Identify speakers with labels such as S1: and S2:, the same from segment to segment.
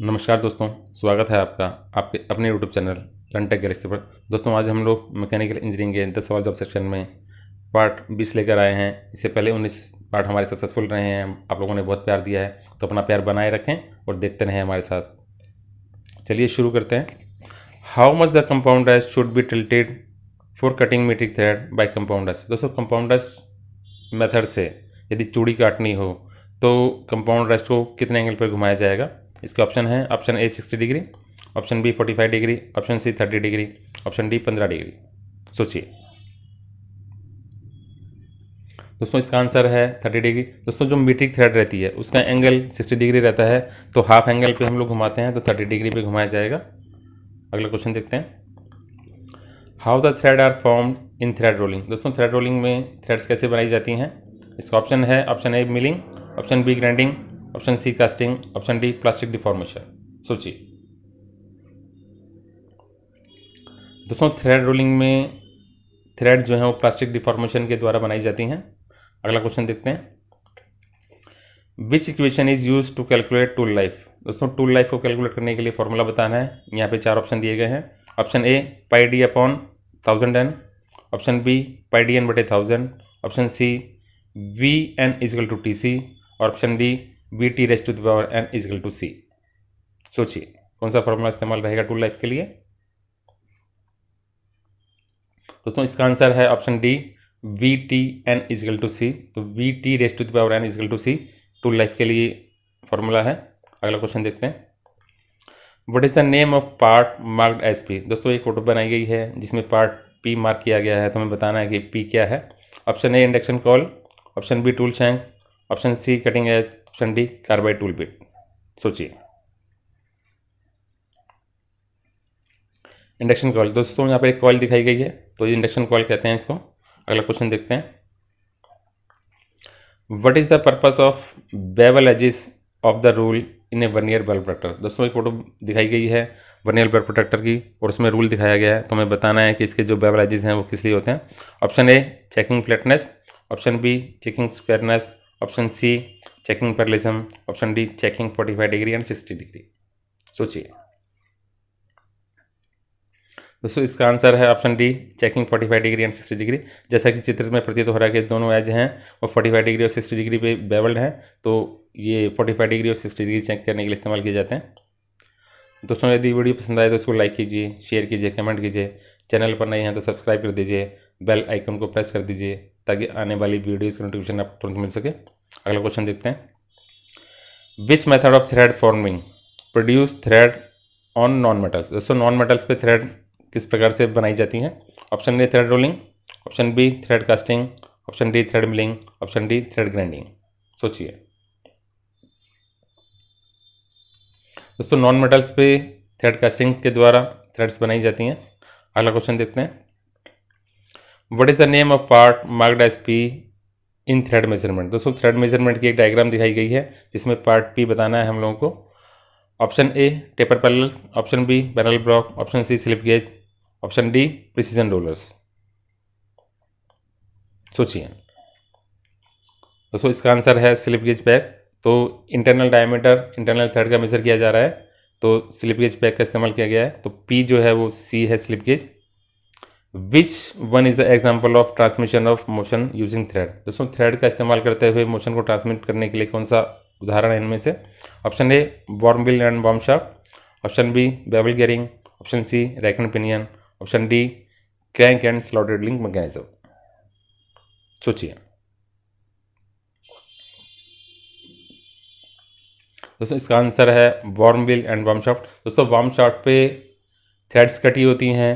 S1: नमस्कार दोस्तों स्वागत है आपका आपके अपने यूट्यूब चैनल लनटेक गैलेक्सी पर दोस्तों आज हम लोग मैकेनिकल इंजीनियरिंग के दस सवाल जॉब सेक्शन में पार्ट बीस लेकर आए हैं इससे पहले उन्नीस पार्ट हमारे सक्सेसफुल रहे हैं आप लोगों ने बहुत प्यार दिया है तो अपना प्यार बनाए रखें और देखते रहें हमारे साथ चलिए शुरू करते हैं how much the compounder should be tilted for cutting metric thread by compounders दोस्तों कंपाउंडर्स मेथड से यदि चूड़ी काटनी हो तो कंपाउंड रेस्ट को कितने एंगल पर घुमाया जाएगा इसके ऑप्शन है option A sixty degree option B forty five degree option C thirty degree option D पंद्रह डिग्री सोचिए दोस्तों इसका आंसर है थर्टी डिग्री दोस्तों जो मीट्रिक थ्रेड रहती है उसका एंगल सिक्सटी डिग्री रहता है तो हाफ एंगल पे हम लोग घुमाते हैं तो थर्टी डिग्री पे घुमाया जाएगा अगला क्वेश्चन देखते हैं how the thread are form in thread rolling दोस्तों थ्रेड रोलिंग में थ्रेड्स कैसे बनाई जाती हैं इसका ऑप्शन है option A milling option B grinding option C casting option D plastic deformation सोचिए दोस्तों थ्रेड रोलिंग में थ्रेड जो है वो प्लास्टिक डिफॉर्मेशन के द्वारा बनाई जाती हैं अगला क्वेश्चन देखते हैं which equation is use to calculate tool life दोस्तों टूल लाइफ को कैलकुलेट करने के लिए फॉर्मूला बताना है यहाँ पे चार ऑप्शन दिए गए हैं option A pi D upon thousand N option B pi D N बटे thousand option C V N equal to T C और option D B T raise to the power N equal to C सोचिए कौन सा formula इस्तेमाल रहेगा to life के लिए दोस्तों इसका आंसर है option D V T N equal to C तो V T raise to the power N equal to C tool life के लिए फॉर्मूला है अगला क्वेश्चन देखते हैं what is the name of part marked S P दोस्तों एक photo बनाई गई है जिसमें पार्ट पी मार्क किया गया है तो हमें बताना है कि पी क्या है option A induction coil option B tool shank option C cutting edge D carbide tool पिट सोचिए इंडक्शन कॉल दोस्तों यहाँ पर एक कॉल दिखाई गई है तो ये इंडक्शन कॉल कहते हैं इसको अगला क्वेश्चन देखते हैं what is the purpose of bevel edges of the rule in a vernier bevel protractor दोस्तों एक फ़ोटो दिखाई गई है वर्नियर बल्ब प्रोटेक्टर की और उसमें रूल दिखाया गया है तो हमें बताना है कि इसके जो बेवल एजिस हैं वो किस लिए होते हैं option A checking flatness option B checking squareness option C checking parallelism option D checking forty five degree and sixty degree सोचिए दोस्तों इसका आंसर है option D checking 45 degree and 60 degree जैसा कि चित्र में प्रतीत हो रहा है कि दोनों एज हैं वो 45 डिग्री और 60 डिग्री पे बेवल्ड हैं तो ये 45 डिग्री और 60 डिग्री चेक करने के लिए इस्तेमाल किए जाते हैं दोस्तों यदि वीडियो पसंद आए तो इसको लाइक कीजिए शेयर कीजिए कमेंट कीजिए चैनल पर नहीं है तो सब्सक्राइब कर दीजिए बेल आइकन को प्रेस कर दीजिए ताकि आने वाली वीडियोज़ का नोटिफिकेशन आपको तुरंत मिल सके अगला क्वेश्चन देखते हैं which method of thread forming produce thread on non metals दोस्तों नॉन मेटल्स पे थ्रेड किस प्रकार से बनाई जाती है option A thread rolling option B thread casting option D thread milling option D thread grinding सोचिए दोस्तों नॉन मेटल्स पे थ्रेड कास्टिंग के द्वारा थ्रेड्स बनाई जाती हैं अगला क्वेश्चन देखते हैं what is the name of part marked as P in thread measurement दोस्तों थ्रेड मेजरमेंट की एक डायग्राम दिखाई गई है जिसमें पार्ट पी बताना है हम लोगों को option A taper parallel option B barrel block option C slip gauge option D precision rollers सोचिए दोस्तों इसका आंसर है स्लिप गेज पैक तो इंटरनल डायमीटर इंटरनल थ्रेड का मेजर किया जा रहा है तो स्लिप गेज पैक का इस्तेमाल किया गया है तो पी जो है वो सी है slip gauge which one is the example of transmission of motion using thread दोस्तों थ्रेड का इस्तेमाल करते हुए मोशन को ट्रांसमिट करने के लिए कौन सा उदाहरण है इनमें से option A worm wheel and worm बॉम्बशार्प option B bevel gearing option C and pinion option D crank and slotted link mechanism सोचिए दोस्तों इसका आंसर है बॉर्म बिल एंड शॉफ्ट दोस्तों बॉम्बशाफ्ट पे थ्रेड्स कटी होती हैं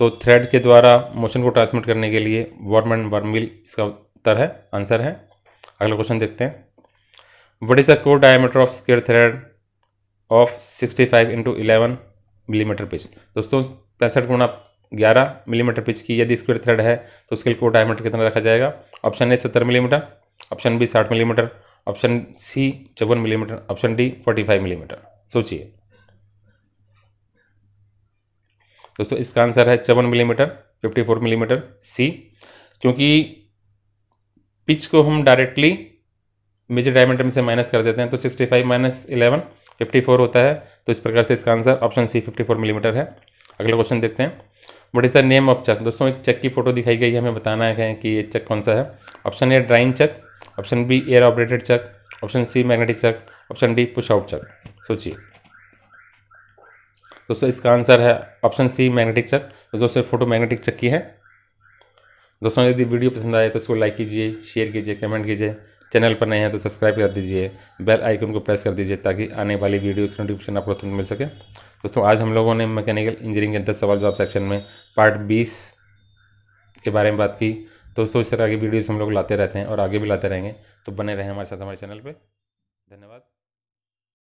S1: तो थ्रेड के द्वारा मोशन को ट्रांसमिट करने के लिए वर्म एंड वर्मिल इसका उत्तर है आंसर है अगला क्वेश्चन देखते हैं what is the core diameter of square thread of sixty five into eleven millimetre pitch दोस्तों पैंसठ गुणा ग्यारह मिलीमीटर पिच की यदि स्क्वेयर थ्रेड है तो उसके लिए कोर डायमीटर कितना रखा जाएगा ऑप्शन ए सत्तर मिलीमीटर ऑप्शन बी साठ मिलीमीटर ऑप्शन सी चौवन millimetre option D forty five millimetre सोचिए दोस्तों इसका आंसर है चौवन millimetre fifty four millimetre C क्योंकि पिच को हम डायरेक्टली मेजर डायमीटर में से माइनस कर देते हैं तो sixty five minus eleven fifty four होता है तो इस प्रकार से इसका answer option C fifty four millimetre है अगला क्वेश्चन देखते हैं what is the name of chuck दोस्तों एक चक की फोटो दिखाई गई है हमें बताना है कि ये चक कौन सा है option A drawing chuck option B air operated chuck option C magnetic chuck option D push out chuck सोचिए दोस्तों इसका आंसर है ऑप्शन सी मैग्नेटिक चक तो दोस्तों फोटो मैग्नेटिक चक्की है दोस्तों यदि वीडियो पसंद आए तो इसको लाइक कीजिए शेयर कीजिए कमेंट कीजिए चैनल पर नए हैं तो सब्सक्राइब कर दीजिए बेल आइकन को प्रेस कर दीजिए ताकि आने वाली वीडियोस की नोटिफिकेशन आपको तुरंत मिल सके दोस्तों आज हम लोगों ने मैकेनिकल इंजीनियरिंग के दस सवाल जवाब सेक्शन में पार्ट बीस के बारे में बात की दोस्तों इस तरह की वीडियोज़ हम लोग लाते रहते हैं और आगे भी लाते रहेंगे तो बने रहें हमारे साथ हमारे चैनल पर धन्यवाद